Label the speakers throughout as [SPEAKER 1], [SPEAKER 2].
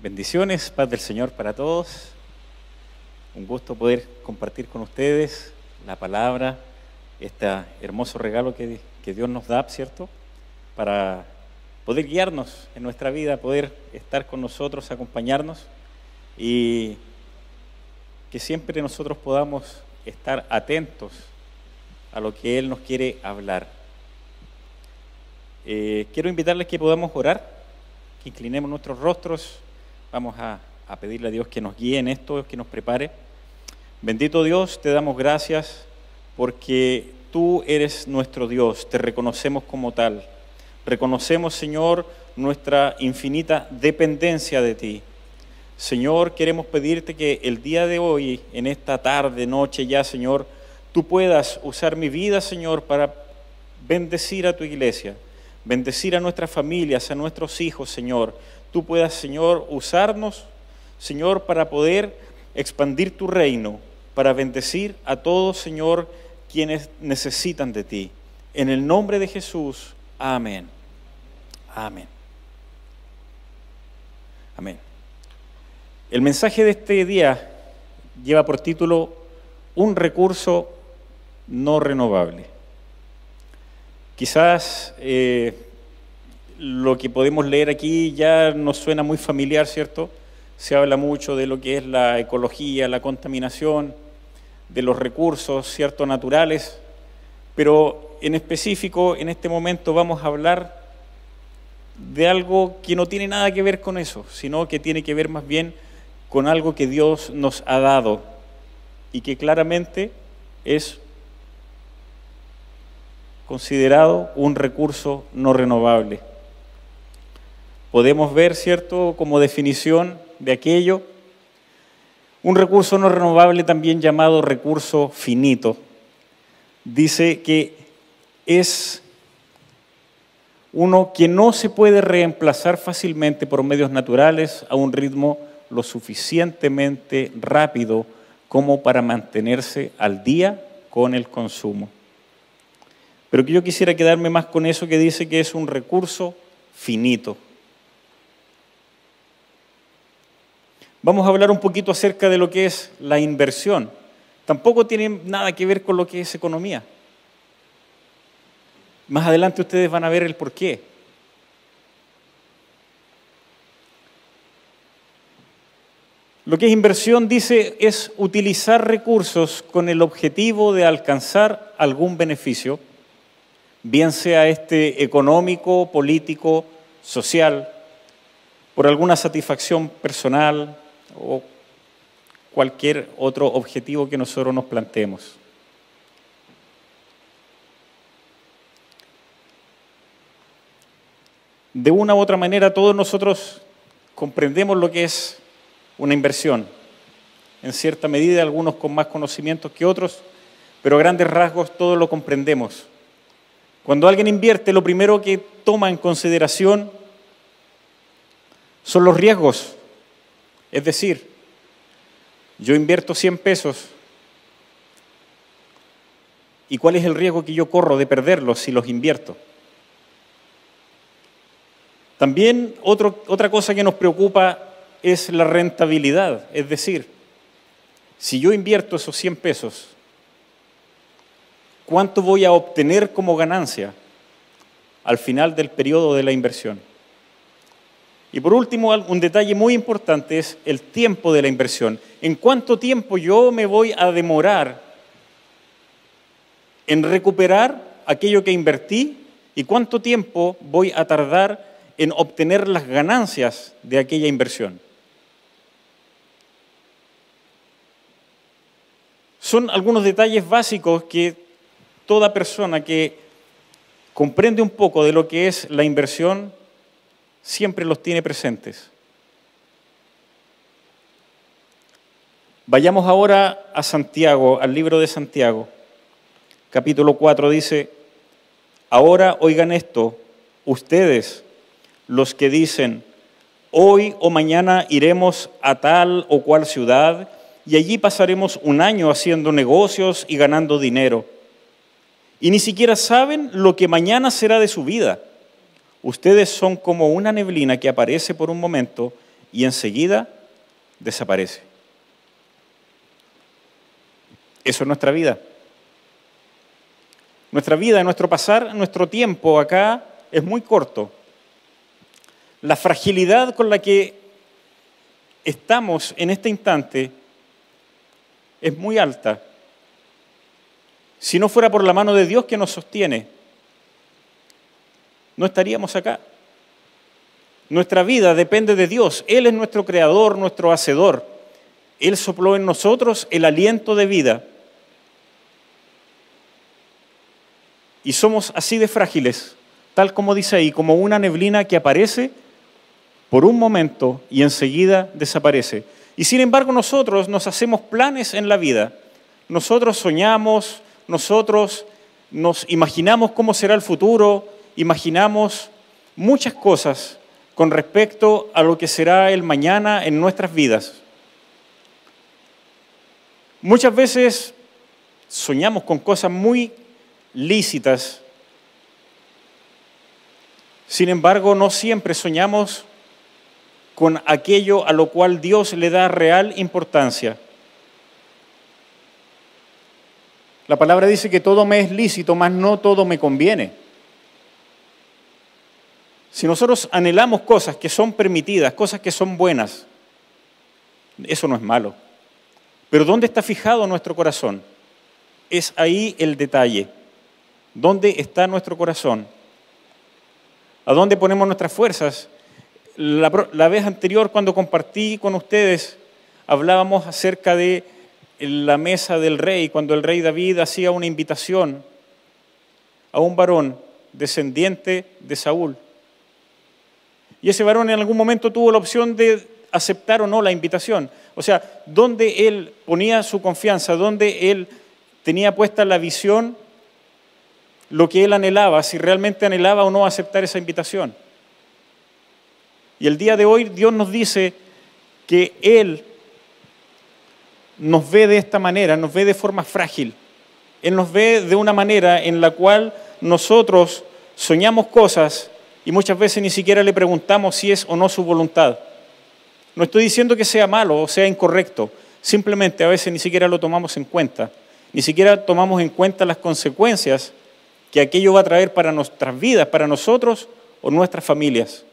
[SPEAKER 1] Bendiciones, paz del Señor para todos. Un gusto poder compartir con ustedes la palabra, este hermoso regalo que, Dios nos da, ¿cierto? Para poder guiarnos en nuestra vida, poder estar con nosotros, acompañarnos y que siempre nosotros podamos estar atentos a lo que Él nos quiere hablar. Eh, quiero invitarles que podamos orar, que inclinemos nuestros rostros Vamos a, pedirle a Dios que nos guíe en esto, que nos prepare. Bendito Dios, te damos gracias porque tú eres nuestro Dios, te reconocemos como tal. Reconocemos, Señor, nuestra infinita dependencia de ti. Señor, queremos pedirte que el día de hoy, en esta tarde, noche ya, Señor, tú puedas usar mi vida, Señor, para bendecir a tu iglesia, bendecir a nuestras familias, a nuestros hijos, Señor, tú puedas, Señor, usarnos, Señor, para poder expandir tu reino, para bendecir a todos, Señor, quienes necesitan de ti. En el nombre de Jesús, amén. Amén. Amén. El mensaje de este día lleva por título Un recurso no renovable. Quizás... Eh, lo que podemos leer aquí ya nos suena muy familiar, ¿cierto? Se habla mucho de lo que es la ecología, la contaminación, de los recursos, ¿cierto?, naturales, pero en específico en este momento vamos a hablar de algo que no tiene nada que ver con eso, sino que tiene que ver más bien con algo que Dios nos ha dado y que claramente es considerado un recurso no renovable podemos ver, ¿cierto?, como definición de aquello. Un recurso no renovable, también llamado recurso finito, dice que es uno que no se puede reemplazar fácilmente por medios naturales a un ritmo lo suficientemente rápido como para mantenerse al día con el consumo. Pero que yo quisiera quedarme más con eso que dice que es un recurso finito. Vamos a hablar un poquito acerca de lo que es la inversión. Tampoco tiene nada que ver con lo que es economía. Más adelante ustedes van a ver el por qué. Lo que es inversión, dice, es utilizar recursos con el objetivo de alcanzar algún beneficio, bien sea este económico, político, social, por alguna satisfacción personal, o cualquier otro objetivo que nosotros nos planteemos. De una u otra manera, todos nosotros comprendemos lo que es una inversión. En cierta medida, algunos con más conocimientos que otros, pero a grandes rasgos todos lo comprendemos. Cuando alguien invierte, lo primero que toma en consideración son los riesgos es decir, yo invierto 100 pesos y cuál es el riesgo que yo corro de perderlos si los invierto. También otra cosa que nos preocupa es la rentabilidad, es decir, si yo invierto esos 100 pesos, ¿cuánto voy a obtener como ganancia al final del periodo de la inversión? Y por último, un detalle muy importante es el tiempo de la inversión. ¿En cuánto tiempo yo me voy a demorar en recuperar aquello que invertí y cuánto tiempo voy a tardar en obtener las ganancias de aquella inversión? Son algunos detalles básicos que toda persona que comprende un poco de lo que es la inversión siempre los tiene presentes. Vayamos ahora a Santiago, al libro de Santiago. Capítulo 4 dice, ahora oigan esto, ustedes, los que dicen, hoy o mañana iremos a tal o cual ciudad y allí pasaremos un año haciendo negocios y ganando dinero. Y ni siquiera saben lo que mañana será de su vida. Ustedes son como una neblina que aparece por un momento y enseguida desaparece. Eso es nuestra vida. Nuestra vida, nuestro pasar, nuestro tiempo acá es muy corto. La fragilidad con la que estamos en este instante es muy alta. Si no fuera por la mano de Dios que nos sostiene, no estaríamos acá. Nuestra vida depende de Dios. Él es nuestro creador, nuestro hacedor. Él sopló en nosotros el aliento de vida. Y somos así de frágiles, tal como dice ahí, como una neblina que aparece por un momento y enseguida desaparece. Y sin embargo nosotros nos hacemos planes en la vida. Nosotros soñamos, nosotros nos imaginamos cómo será el futuro, imaginamos muchas cosas con respecto a lo que será el mañana en nuestras vidas. Muchas veces soñamos con cosas muy lícitas, sin embargo no siempre soñamos con aquello a lo cual Dios le da real importancia. La palabra dice que todo me es lícito, mas no todo me conviene. Si nosotros anhelamos cosas que son permitidas, cosas que son buenas, eso no es malo. Pero ¿dónde está fijado nuestro corazón? Es ahí el detalle. ¿Dónde está nuestro corazón? ¿A dónde ponemos nuestras fuerzas? La, vez anterior cuando compartí con ustedes, hablábamos acerca de la mesa del rey, cuando el rey David hacía una invitación a un varón descendiente de Saúl y ese varón en algún momento tuvo la opción de aceptar o no la invitación. O sea, ¿dónde él ponía su confianza, ¿Dónde él tenía puesta la visión, lo que él anhelaba, si realmente anhelaba o no aceptar esa invitación. Y el día de hoy Dios nos dice que Él nos ve de esta manera, nos ve de forma frágil. Él nos ve de una manera en la cual nosotros soñamos cosas y muchas veces ni siquiera le preguntamos si es o no su voluntad. No estoy diciendo que sea malo o sea incorrecto, simplemente a veces ni siquiera lo tomamos en cuenta, ni siquiera tomamos en cuenta las consecuencias que aquello va a traer para nuestras vidas, para nosotros o nuestras familias.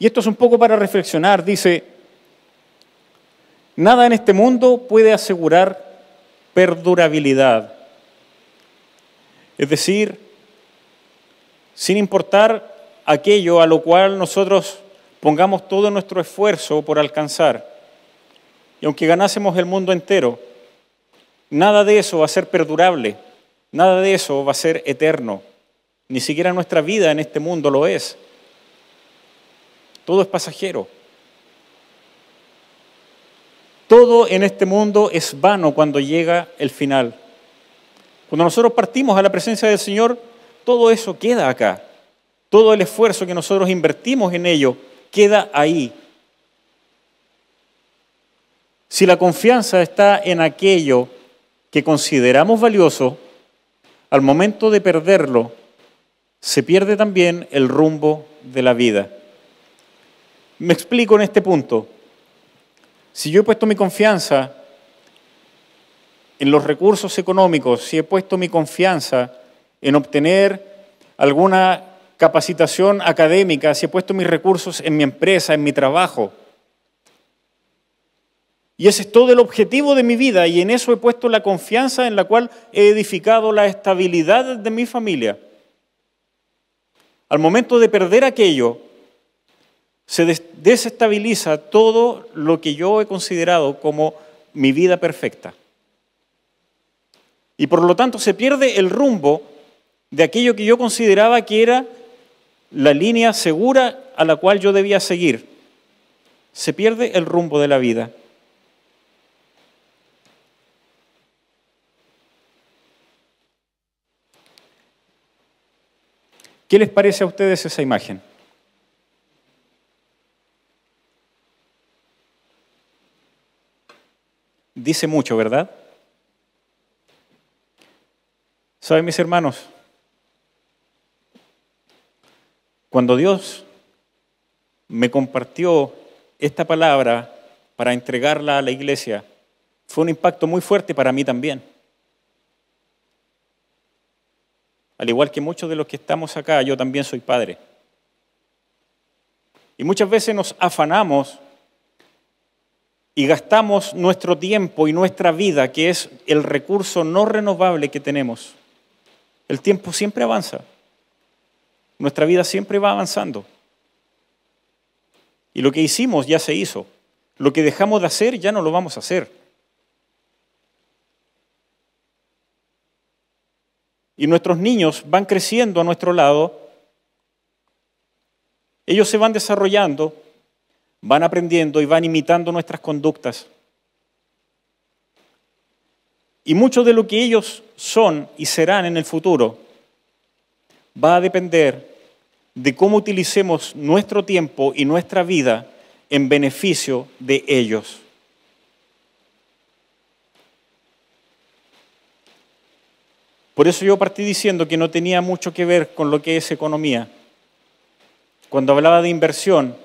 [SPEAKER 1] Y esto es un poco para reflexionar, dice, nada en este mundo puede asegurar perdurabilidad. Es decir, sin importar aquello a lo cual nosotros pongamos todo nuestro esfuerzo por alcanzar, y aunque ganásemos el mundo entero, nada de eso va a ser perdurable, nada de eso va a ser eterno, ni siquiera nuestra vida en este mundo lo es. Todo es pasajero. Todo en este mundo es vano cuando llega el final. Cuando nosotros partimos a la presencia del Señor, todo eso queda acá. Todo el esfuerzo que nosotros invertimos en ello queda ahí. Si la confianza está en aquello que consideramos valioso, al momento de perderlo, se pierde también el rumbo de la vida. Me explico en este punto. Si yo he puesto mi confianza en los recursos económicos, si he puesto mi confianza en obtener alguna capacitación académica, si he puesto mis recursos en mi empresa, en mi trabajo, y ese es todo el objetivo de mi vida y en eso he puesto la confianza en la cual he edificado la estabilidad de mi familia. Al momento de perder aquello, se desestabiliza todo lo que yo he considerado como mi vida perfecta. Y por lo tanto se pierde el rumbo de aquello que yo consideraba que era la línea segura a la cual yo debía seguir. Se pierde el rumbo de la vida. ¿Qué les parece a ustedes esa imagen? dice mucho, ¿verdad? ¿Saben mis hermanos? Cuando Dios me compartió esta palabra para entregarla a la iglesia, fue un impacto muy fuerte para mí también. Al igual que muchos de los que estamos acá, yo también soy padre. Y muchas veces nos afanamos y gastamos nuestro tiempo y nuestra vida, que es el recurso no renovable que tenemos, el tiempo siempre avanza. Nuestra vida siempre va avanzando. Y lo que hicimos ya se hizo. Lo que dejamos de hacer ya no lo vamos a hacer. Y nuestros niños van creciendo a nuestro lado. Ellos se van desarrollando van aprendiendo y van imitando nuestras conductas. Y mucho de lo que ellos son y serán en el futuro va a depender de cómo utilicemos nuestro tiempo y nuestra vida en beneficio de ellos. Por eso yo partí diciendo que no tenía mucho que ver con lo que es economía. Cuando hablaba de inversión,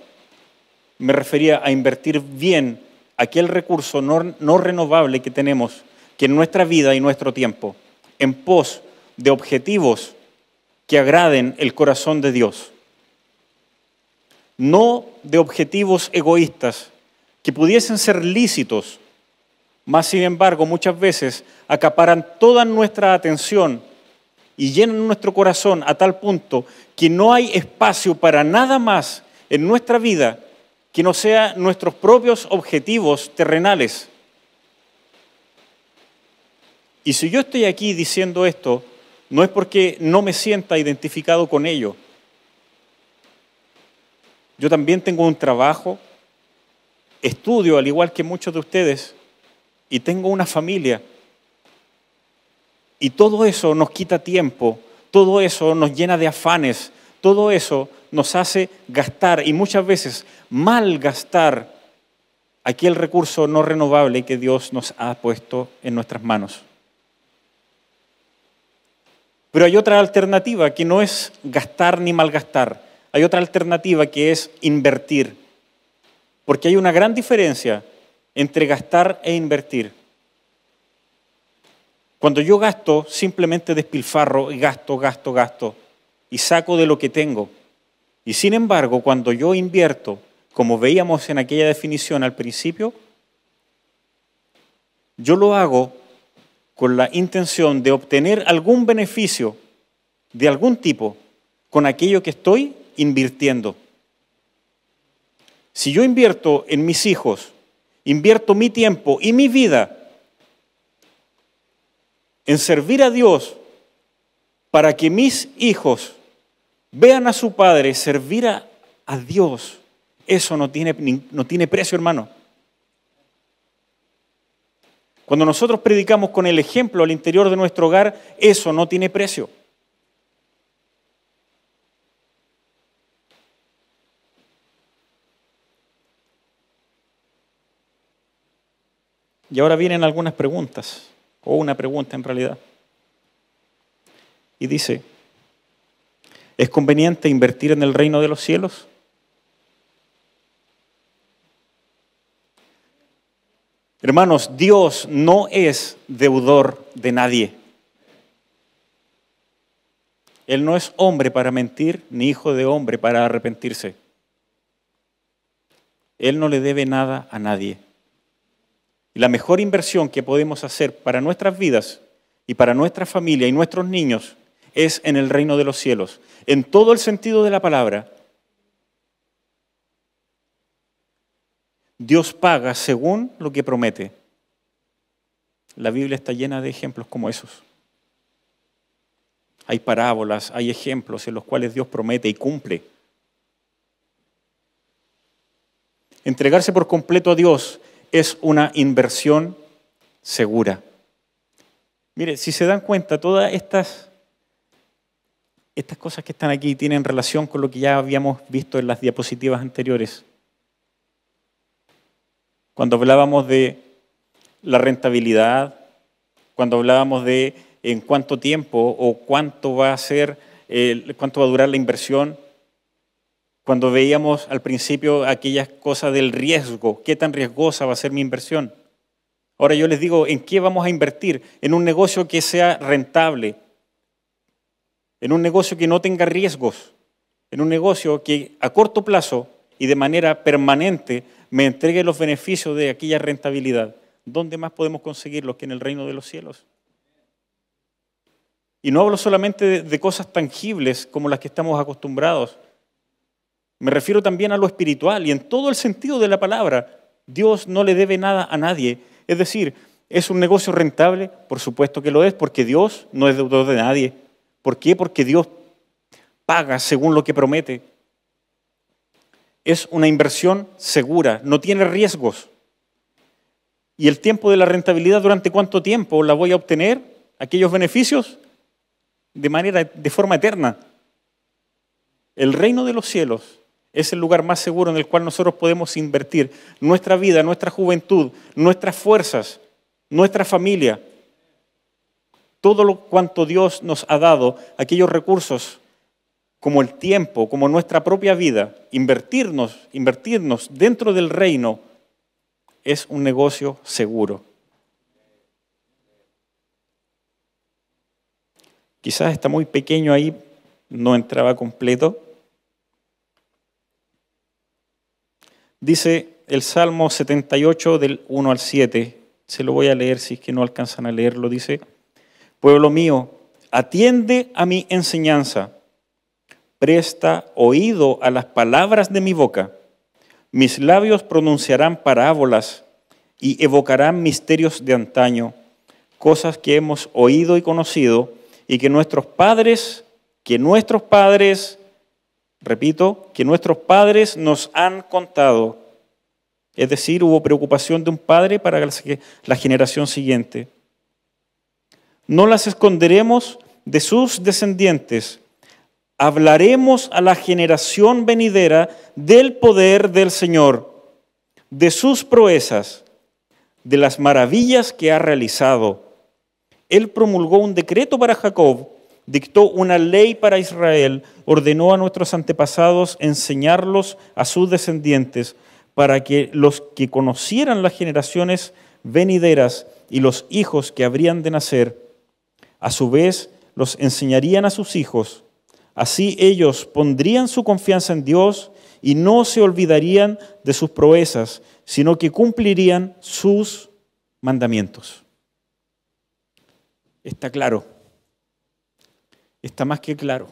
[SPEAKER 1] me refería a invertir bien aquel recurso no, renovable que tenemos, que en nuestra vida y nuestro tiempo, en pos de objetivos que agraden el corazón de Dios. No de objetivos egoístas que pudiesen ser lícitos, más sin embargo muchas veces acaparan toda nuestra atención y llenan nuestro corazón a tal punto que no hay espacio para nada más en nuestra vida que no sean nuestros propios objetivos terrenales. Y si yo estoy aquí diciendo esto, no es porque no me sienta identificado con ello. Yo también tengo un trabajo, estudio al igual que muchos de ustedes, y tengo una familia. Y todo eso nos quita tiempo, todo eso nos llena de afanes, todo eso nos hace gastar y muchas veces malgastar aquel recurso no renovable que Dios nos ha puesto en nuestras manos. Pero hay otra alternativa que no es gastar ni malgastar. Hay otra alternativa que es invertir. Porque hay una gran diferencia entre gastar e invertir. Cuando yo gasto, simplemente despilfarro y gasto, gasto, gasto y saco de lo que tengo. Y sin embargo, cuando yo invierto, como veíamos en aquella definición al principio, yo lo hago con la intención de obtener algún beneficio de algún tipo con aquello que estoy invirtiendo. Si yo invierto en mis hijos, invierto mi tiempo y mi vida en servir a Dios para que mis hijos vean a su padre servir a, Dios, eso no tiene precio, hermano. Cuando nosotros predicamos con el ejemplo al interior de nuestro hogar, eso no tiene precio. Y ahora vienen algunas preguntas, o una pregunta en realidad. Y dice, ¿Es conveniente invertir en el reino de los cielos? Hermanos, Dios no es deudor de nadie. Él no es hombre para mentir, ni hijo de hombre para arrepentirse. Él no le debe nada a nadie. Y la mejor inversión que podemos hacer para nuestras vidas y para nuestra familia y nuestros niños es en el reino de los cielos, en todo el sentido de la palabra. Dios paga según lo que promete. La Biblia está llena de ejemplos como esos. Hay parábolas, hay ejemplos en los cuales Dios promete y cumple. Entregarse por completo a Dios es una inversión segura. Mire, si se dan cuenta, todas estas estas cosas que están aquí tienen relación con lo que ya habíamos visto en las diapositivas anteriores. Cuando hablábamos de la rentabilidad, cuando hablábamos de en cuánto tiempo o cuánto va a ser, cuánto va a durar la inversión, cuando veíamos al principio aquellas cosas del riesgo, qué tan riesgosa va a ser mi inversión. Ahora yo les digo, ¿en qué vamos a invertir? En un negocio que sea rentable, en un negocio que no tenga riesgos, en un negocio que a corto plazo y de manera permanente me entregue los beneficios de aquella rentabilidad. ¿Dónde más podemos conseguirlo que en el reino de los cielos? Y no hablo solamente de, cosas tangibles como las que estamos acostumbrados. Me refiero también a lo espiritual y en todo el sentido de la palabra. Dios no le debe nada a nadie. Es decir, ¿es un negocio rentable? Por supuesto que lo es, porque Dios no es deudor de nadie. ¿Por qué? Porque Dios paga según lo que promete. Es una inversión segura, no tiene riesgos. ¿Y el tiempo de la rentabilidad durante cuánto tiempo la voy a obtener? Aquellos beneficios de manera de forma eterna. El reino de los cielos es el lugar más seguro en el cual nosotros podemos invertir nuestra vida, nuestra juventud, nuestras fuerzas, nuestra familia todo lo cuanto Dios nos ha dado, aquellos recursos como el tiempo, como nuestra propia vida, invertirnos, invertirnos dentro del reino es un negocio seguro. Quizás está muy pequeño ahí, no entraba completo. Dice el Salmo 78 del 1 al 7, se lo voy a leer si es que no alcanzan a leerlo, dice, Pueblo mío, atiende a mi enseñanza, presta oído a las palabras de mi boca. Mis labios pronunciarán parábolas y evocarán misterios de antaño, cosas que hemos oído y conocido y que nuestros padres, que nuestros padres, repito, que nuestros padres nos han contado. Es decir, hubo preocupación de un padre para la generación siguiente no las esconderemos de sus descendientes. Hablaremos a la generación venidera del poder del Señor, de sus proezas, de las maravillas que ha realizado. Él promulgó un decreto para Jacob, dictó una ley para Israel, ordenó a nuestros antepasados enseñarlos a sus descendientes, para que los que conocieran las generaciones venideras y los hijos que habrían de nacer, a su vez, los enseñarían a sus hijos. Así ellos pondrían su confianza en Dios y no se olvidarían de sus proezas, sino que cumplirían sus mandamientos. Está claro. Está más que claro.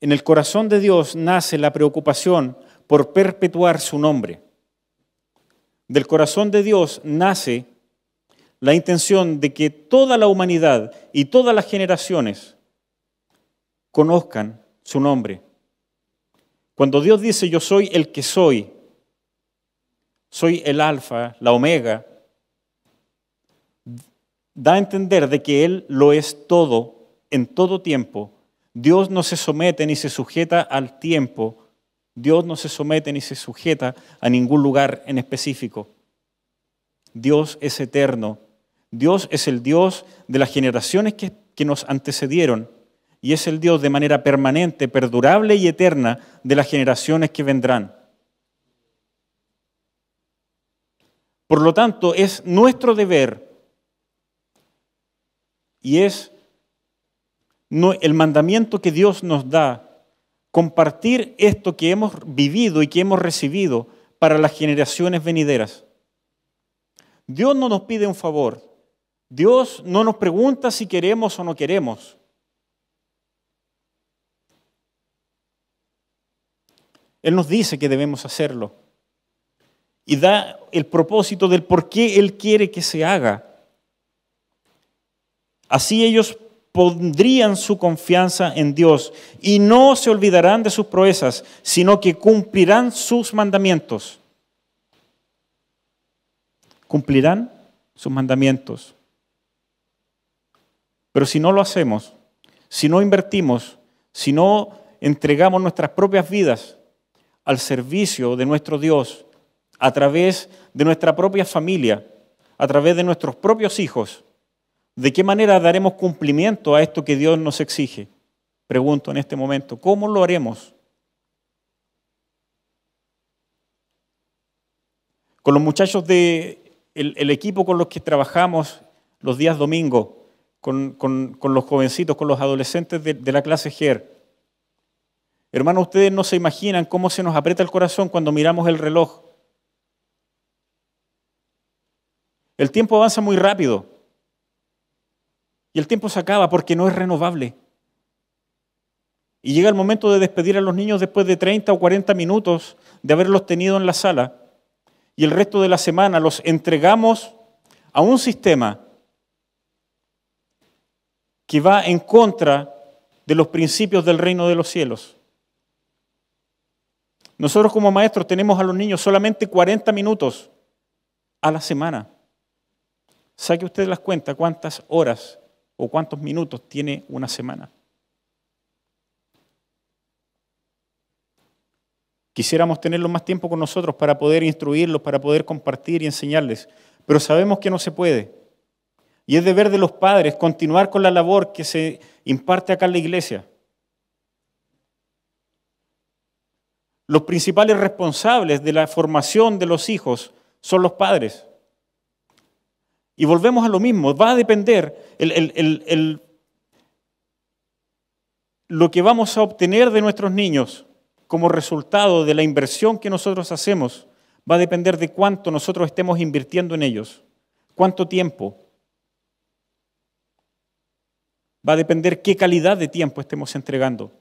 [SPEAKER 1] En el corazón de Dios nace la preocupación por perpetuar su nombre. Del corazón de Dios nace la intención de que toda la humanidad y todas las generaciones conozcan su nombre. Cuando Dios dice yo soy el que soy, soy el alfa, la omega, da a entender de que Él lo es todo, en todo tiempo. Dios no se somete ni se sujeta al tiempo. Dios no se somete ni se sujeta a ningún lugar en específico. Dios es eterno Dios es el Dios de las generaciones que, nos antecedieron y es el Dios de manera permanente, perdurable y eterna de las generaciones que vendrán. Por lo tanto, es nuestro deber y es el mandamiento que Dios nos da compartir esto que hemos vivido y que hemos recibido para las generaciones venideras. Dios no nos pide un favor, Dios no nos pregunta si queremos o no queremos. Él nos dice que debemos hacerlo y da el propósito del por qué Él quiere que se haga. Así ellos pondrían su confianza en Dios y no se olvidarán de sus proezas, sino que cumplirán sus mandamientos. Cumplirán sus mandamientos. Pero si no lo hacemos, si no invertimos, si no entregamos nuestras propias vidas al servicio de nuestro Dios, a través de nuestra propia familia, a través de nuestros propios hijos, ¿de qué manera daremos cumplimiento a esto que Dios nos exige? Pregunto en este momento, ¿cómo lo haremos? Con los muchachos del de el equipo con los que trabajamos los días domingo con, los jovencitos, con los adolescentes de, de la clase GER. Hermanos, ustedes no se imaginan cómo se nos aprieta el corazón cuando miramos el reloj. El tiempo avanza muy rápido y el tiempo se acaba porque no es renovable. Y llega el momento de despedir a los niños después de 30 o 40 minutos de haberlos tenido en la sala y el resto de la semana los entregamos a un sistema que va en contra de los principios del reino de los cielos. Nosotros como maestros tenemos a los niños solamente 40 minutos a la semana. Saque usted las cuentas cuántas horas o cuántos minutos tiene una semana. Quisiéramos tenerlos más tiempo con nosotros para poder instruirlos, para poder compartir y enseñarles, pero sabemos que no se puede. Y es deber de los padres continuar con la labor que se imparte acá en la iglesia. Los principales responsables de la formación de los hijos son los padres. Y volvemos a lo mismo, va a depender lo que vamos a obtener de nuestros niños como resultado de la inversión que nosotros hacemos, va a depender de cuánto nosotros estemos invirtiendo en ellos, cuánto tiempo, Va a depender qué calidad de tiempo estemos entregando.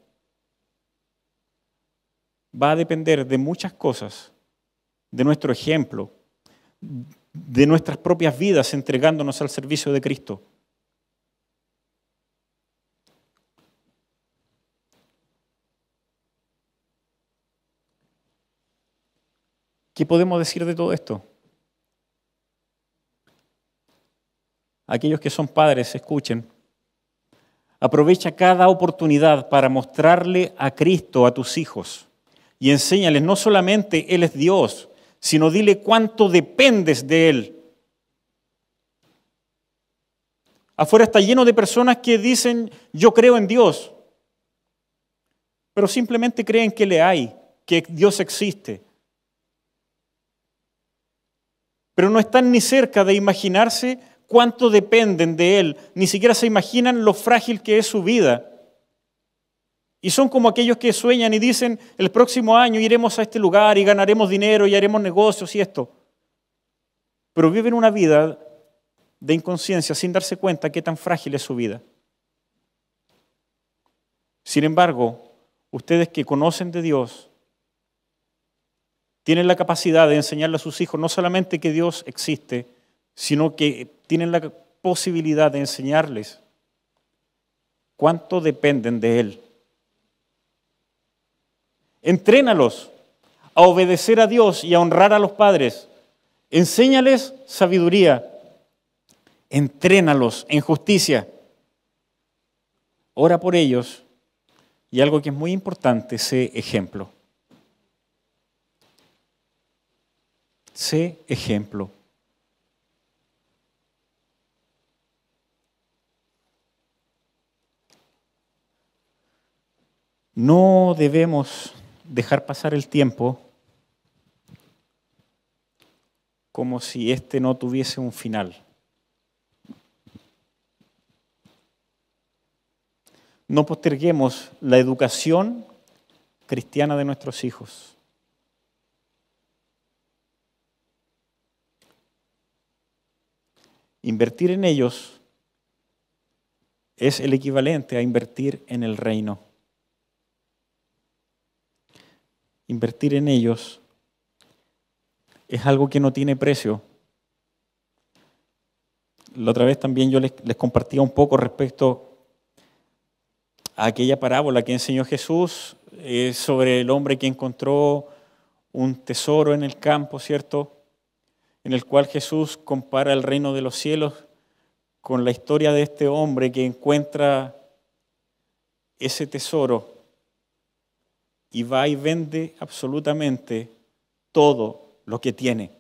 [SPEAKER 1] Va a depender de muchas cosas, de nuestro ejemplo, de nuestras propias vidas entregándonos al servicio de Cristo. ¿Qué podemos decir de todo esto? Aquellos que son padres, escuchen. Aprovecha cada oportunidad para mostrarle a Cristo a tus hijos y enséñales no solamente Él es Dios, sino dile cuánto dependes de Él. Afuera está lleno de personas que dicen yo creo en Dios, pero simplemente creen que le hay, que Dios existe. Pero no están ni cerca de imaginarse cuánto dependen de Él, ni siquiera se imaginan lo frágil que es su vida. Y son como aquellos que sueñan y dicen, el próximo año iremos a este lugar y ganaremos dinero y haremos negocios y esto. Pero viven una vida de inconsciencia sin darse cuenta qué tan frágil es su vida. Sin embargo, ustedes que conocen de Dios, tienen la capacidad de enseñarle a sus hijos no solamente que Dios existe, sino que tienen la posibilidad de enseñarles cuánto dependen de Él. Entrénalos a obedecer a Dios y a honrar a los padres. Enséñales sabiduría. Entrénalos en justicia. Ora por ellos. Y algo que es muy importante, sé ejemplo. Sé ejemplo. No debemos dejar pasar el tiempo como si este no tuviese un final. No posterguemos la educación cristiana de nuestros hijos. Invertir en ellos es el equivalente a invertir en el reino. invertir en ellos es algo que no tiene precio. La otra vez también yo les, compartía un poco respecto a aquella parábola que enseñó Jesús eh, sobre el hombre que encontró un tesoro en el campo, ¿cierto? En el cual Jesús compara el reino de los cielos con la historia de este hombre que encuentra ese tesoro y va y vende absolutamente todo lo que tiene.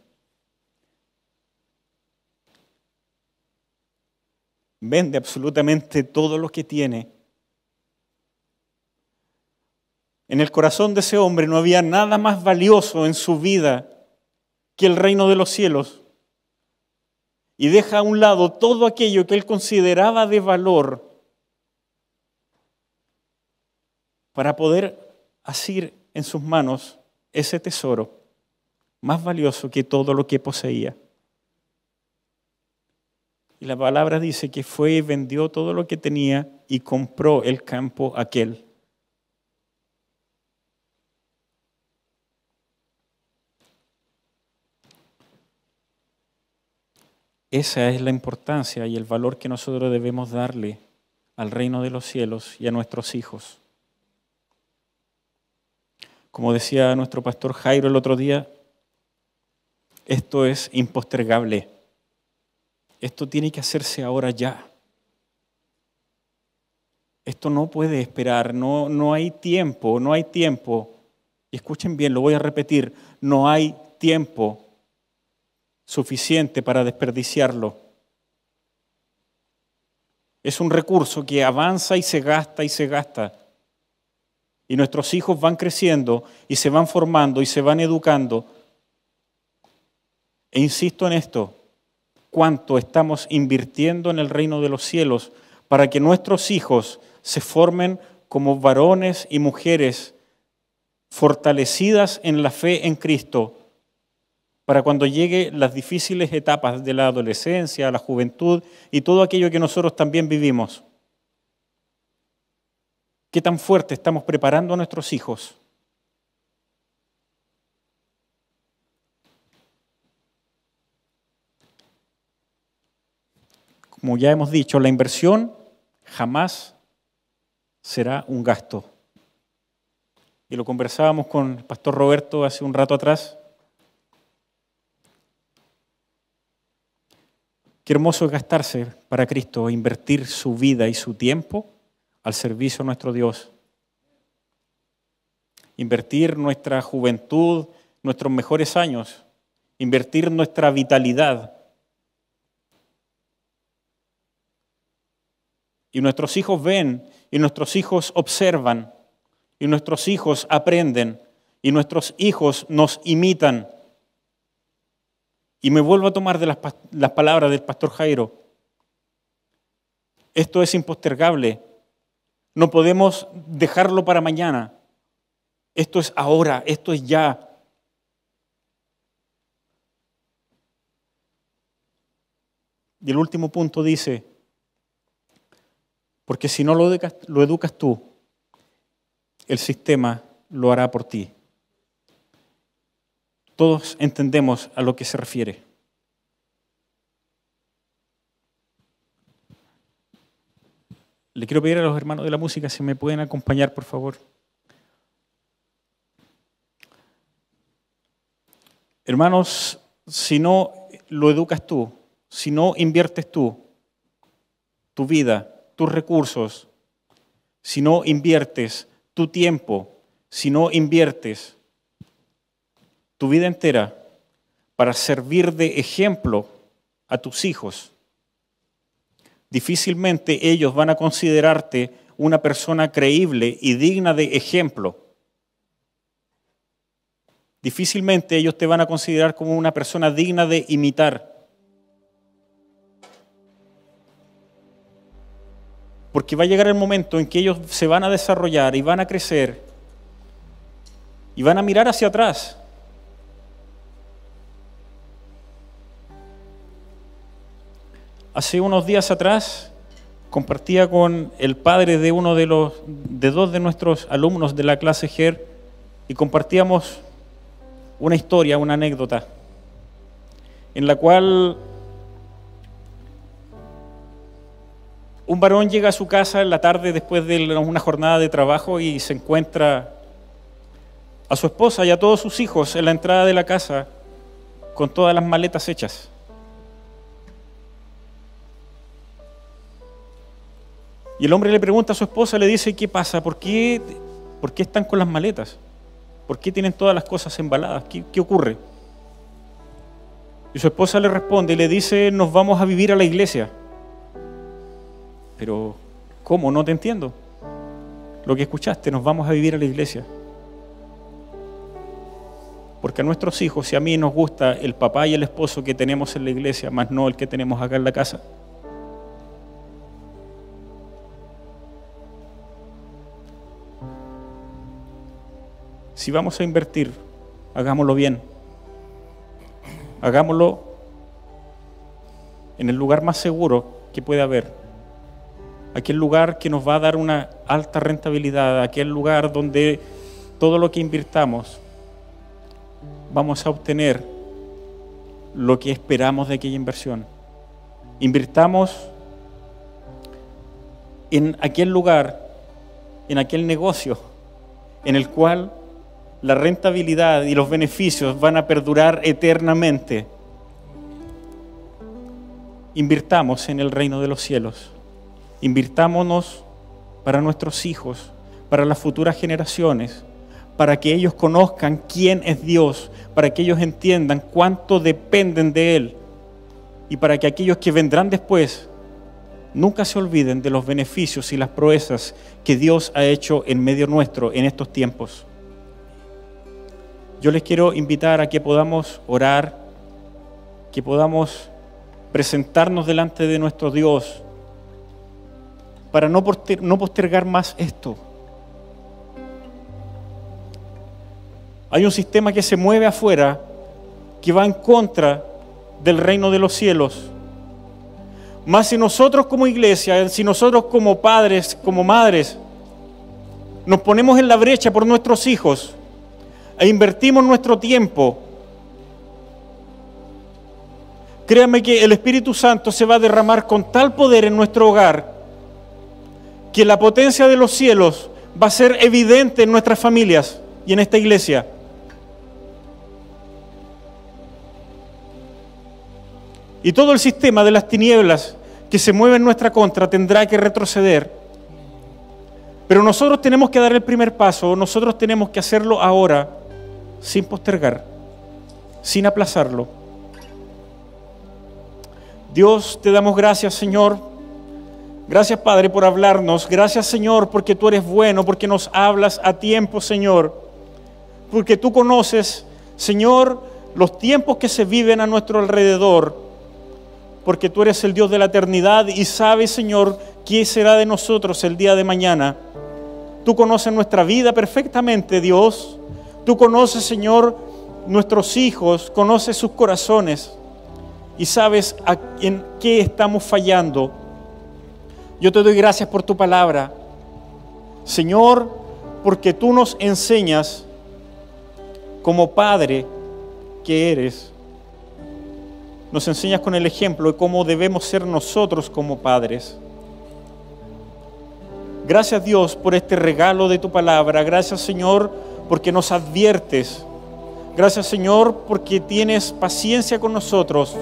[SPEAKER 1] Vende absolutamente todo lo que tiene. En el corazón de ese hombre no había nada más valioso en su vida que el reino de los cielos. Y deja a un lado todo aquello que él consideraba de valor para poder asir en sus manos ese tesoro más valioso que todo lo que poseía. Y la palabra dice que fue y vendió todo lo que tenía y compró el campo aquel. Esa es la importancia y el valor que nosotros debemos darle al reino de los cielos y a nuestros hijos. Como decía nuestro pastor Jairo el otro día, esto es impostergable. Esto tiene que hacerse ahora ya. Esto no puede esperar, no, no hay tiempo, no hay tiempo. Y escuchen bien, lo voy a repetir, no hay tiempo suficiente para desperdiciarlo. Es un recurso que avanza y se gasta y se gasta. Y nuestros hijos van creciendo y se van formando y se van educando. E insisto en esto, cuánto estamos invirtiendo en el reino de los cielos para que nuestros hijos se formen como varones y mujeres fortalecidas en la fe en Cristo, para cuando lleguen las difíciles etapas de la adolescencia, la juventud y todo aquello que nosotros también vivimos. ¿Qué tan fuerte estamos preparando a nuestros hijos? Como ya hemos dicho, la inversión jamás será un gasto. Y lo conversábamos con el pastor Roberto hace un rato atrás. Qué hermoso es gastarse para Cristo, invertir su vida y su tiempo al servicio de nuestro Dios. Invertir nuestra juventud, nuestros mejores años, invertir nuestra vitalidad. Y nuestros hijos ven, y nuestros hijos observan, y nuestros hijos aprenden, y nuestros hijos nos imitan. Y me vuelvo a tomar de las, palabras del pastor Jairo. Esto es impostergable. No podemos dejarlo para mañana. Esto es ahora, esto es ya. Y el último punto dice, porque si no lo educas, tú, el sistema lo hará por ti. Todos entendemos a lo que se refiere. Le quiero pedir a los hermanos de la música si me pueden acompañar, por favor. Hermanos, si no lo educas tú, si no inviertes tú tu vida, tus recursos, si no inviertes tu tiempo, si no inviertes tu vida entera para servir de ejemplo a tus hijos, difícilmente ellos van a considerarte una persona creíble y digna de ejemplo. Difícilmente ellos te van a considerar como una persona digna de imitar. Porque va a llegar el momento en que ellos se van a desarrollar y van a crecer y van a mirar hacia atrás Hace unos días atrás compartía con el padre de uno de los de dos de nuestros alumnos de la clase GER y compartíamos una historia, una anécdota en la cual un varón llega a su casa en la tarde después de una jornada de trabajo y se encuentra a su esposa y a todos sus hijos en la entrada de la casa con todas las maletas hechas. Y el hombre le pregunta a su esposa, le dice, ¿qué pasa? ¿Por qué, por qué están con las maletas? ¿Por qué tienen todas las cosas embaladas? ¿Qué, ocurre? Y su esposa le responde y le dice, nos vamos a vivir a la iglesia. Pero, ¿cómo? No te entiendo. Lo que escuchaste, nos vamos a vivir a la iglesia. Porque a nuestros hijos, si a mí nos gusta el papá y el esposo que tenemos en la iglesia, más no el que tenemos acá en la casa, si vamos a invertir, hagámoslo bien. Hagámoslo en el lugar más seguro que pueda haber. Aquel lugar que nos va a dar una alta rentabilidad, aquel lugar donde todo lo que invirtamos vamos a obtener lo que esperamos de aquella inversión. Invirtamos en aquel lugar, en aquel negocio en el cual la rentabilidad y los beneficios van a perdurar eternamente. Invirtamos en el reino de los cielos. Invirtámonos para nuestros hijos, para las futuras generaciones, para que ellos conozcan quién es Dios, para que ellos entiendan cuánto dependen de Él y para que aquellos que vendrán después nunca se olviden de los beneficios y las proezas que Dios ha hecho en medio nuestro en estos tiempos yo les quiero invitar a que podamos orar, que podamos presentarnos delante de nuestro Dios para no postergar más esto. Hay un sistema que se mueve afuera, que va en contra del reino de los cielos. Más si nosotros como iglesia, si nosotros como padres, como madres, nos ponemos en la brecha por nuestros hijos, e invertimos nuestro tiempo, créanme que el Espíritu Santo se va a derramar con tal poder en nuestro hogar que la potencia de los cielos va a ser evidente en nuestras familias y en esta iglesia. Y todo el sistema de las tinieblas que se mueve en nuestra contra tendrá que retroceder. Pero nosotros tenemos que dar el primer paso, nosotros tenemos que hacerlo ahora sin postergar, sin aplazarlo. Dios, te damos gracias, Señor. Gracias, Padre, por hablarnos. Gracias, Señor, porque tú eres bueno, porque nos hablas a tiempo, Señor. Porque tú conoces, Señor, los tiempos que se viven a nuestro alrededor. Porque tú eres el Dios de la eternidad y sabes, Señor, quién será de nosotros el día de mañana. Tú conoces nuestra vida perfectamente, Dios. Tú conoces, Señor, nuestros hijos, conoces sus corazones y sabes en qué estamos fallando. Yo te doy gracias por tu palabra. Señor, porque tú nos enseñas como Padre que eres. Nos enseñas con el ejemplo de cómo debemos ser nosotros como padres. Gracias Dios por este regalo de tu palabra. Gracias Señor porque nos adviertes. Gracias Señor porque tienes paciencia con nosotros.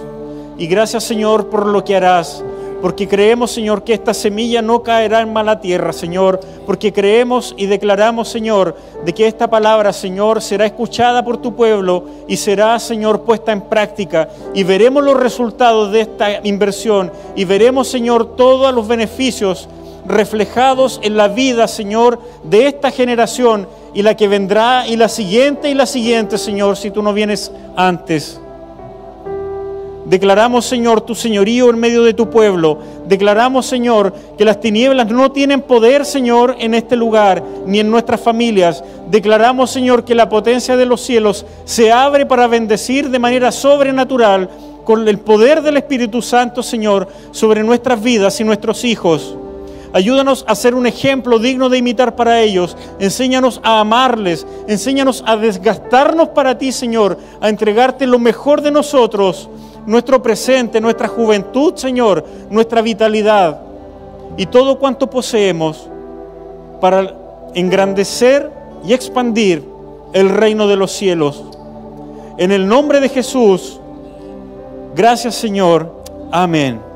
[SPEAKER 1] Y gracias Señor por lo que harás. Porque creemos, Señor, que esta semilla no caerá en mala tierra, Señor. Porque creemos y declaramos, Señor, de que esta palabra, Señor, será escuchada por tu pueblo y será, Señor, puesta en práctica. Y veremos los resultados de esta inversión. Y veremos, Señor, todos los beneficios reflejados en la vida, Señor, de esta generación y la que vendrá y la siguiente y la siguiente, Señor, si tú no vienes antes. Declaramos, Señor, tu señorío en medio de tu pueblo. Declaramos, Señor, que las tinieblas no tienen poder, Señor, en este lugar ni en nuestras familias. Declaramos, Señor, que la potencia de los cielos se abre para bendecir de manera sobrenatural con el poder del Espíritu Santo, Señor, sobre nuestras vidas y nuestros hijos. Ayúdanos a ser un ejemplo digno de imitar para ellos. Enséñanos a amarles. Enséñanos a desgastarnos para ti, Señor, a entregarte lo mejor de nosotros, nuestro presente, nuestra juventud, Señor, nuestra vitalidad y todo cuanto poseemos para engrandecer y expandir el reino de los cielos. En el nombre de Jesús, gracias Señor. Amén.